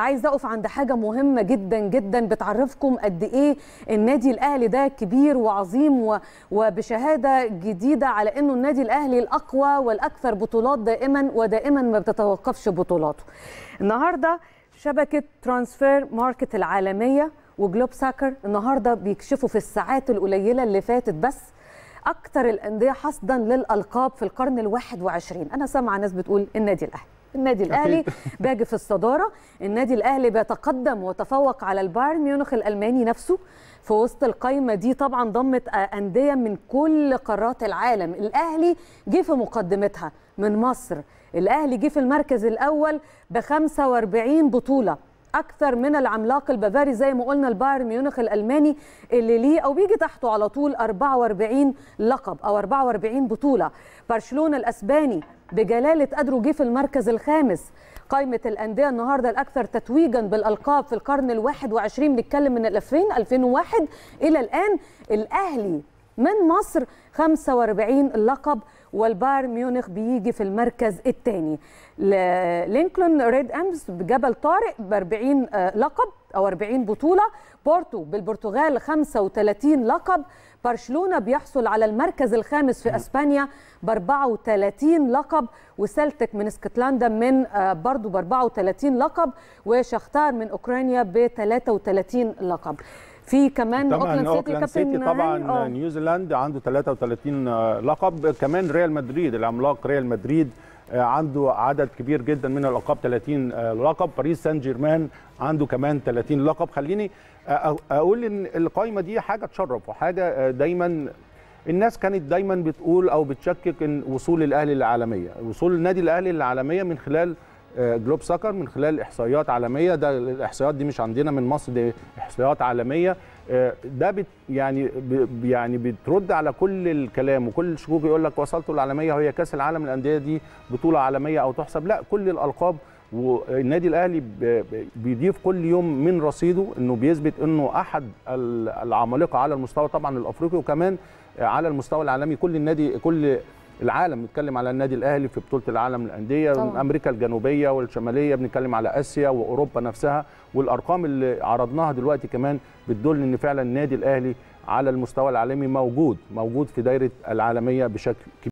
عايز اقف عند حاجه مهمه جدا جدا بتعرفكم قد ايه النادي الاهلي ده كبير وعظيم وبشهاده جديده على انه النادي الاهلي الاقوى والاكثر بطولات دائما ودائما ما بتتوقفش بطولاته النهارده شبكه ترانسفير ماركت العالميه وجلوب ساكر النهارده بيكشفوا في الساعات القليله اللي فاتت بس اكثر الانديه حصدا للالقاب في القرن ال21 انا سامعه ناس بتقول النادي الاهلي النادي الاهلي باجي في الصداره النادي الاهلي بيتقدم وتفوق على البايرن ميونخ الالماني نفسه في وسط القايمه دي طبعا ضمت انديه من كل قارات العالم الاهلي جه في مقدمتها من مصر الاهلي جه في المركز الاول ب 45 بطوله اكثر من العملاق البافاري زي ما قلنا البايرن ميونخ الالماني اللي ليه او بيجي تحته على طول 44 لقب او 44 بطوله برشلونه الاسباني بجلاله قدره جه في المركز الخامس قائمة الأندية النهاردة الأكثر تتويجا بالألقاب في القرن الواحد وعشرين بنتكلم من 2000 2001 إلى الآن الأهلي من مصر 45 لقب والبايرن ميونخ بيجي في المركز الثاني لينكلون ريد امز بجبل طارق ب 40 آه، لقب او 40 بطوله بورتو بالبرتغال 35 لقب برشلونه بيحصل على المركز الخامس في اسبانيا ب 34 لقب وسلتك من اسكتلندا من آه، برضو ب 34 لقب وشختار من اوكرانيا ب 33 لقب في كمان اوكلاند سيتي كابتن سيتي طبعا نيوزيلاند عنده 33 لقب كمان ريال مدريد العملاق ريال مدريد آه، عنده عدد كبير جدا من الالقاب 30 آه، لقب باريس سان جيرمان عنده كمان 30 لقب خليني آه، اقول ان القائمه دي حاجه تشرف وحاجه دايما الناس كانت دايما بتقول او بتشكك ان وصول الاهلي للعالميه وصول النادي الاهلي للعالميه من خلال جلوب سكر من خلال احصائيات عالميه ده الاحصائيات دي مش عندنا من مصر دي احصائيات عالميه آه، ده بت يعني يعني بترد على كل الكلام وكل الشكوك يقول لك وصلتوا العالميه وهي كاس العالم الانديه دي بطوله عالميه او تحسب لا كل الالقاب والنادي الاهلي بيضيف كل يوم من رصيده انه بيثبت انه احد العمالقه على المستوى طبعا الافريقي وكمان على المستوى العالمي كل النادي كل العالم بنتكلم على النادي الاهلي في بطوله العالم للانديه امريكا الجنوبيه والشماليه بنتكلم على اسيا واوروبا نفسها والارقام اللي عرضناها دلوقتي كمان بتدل ان فعلا النادي الاهلي على المستوى العالمي موجود موجود في دايره العالميه بشكل كبير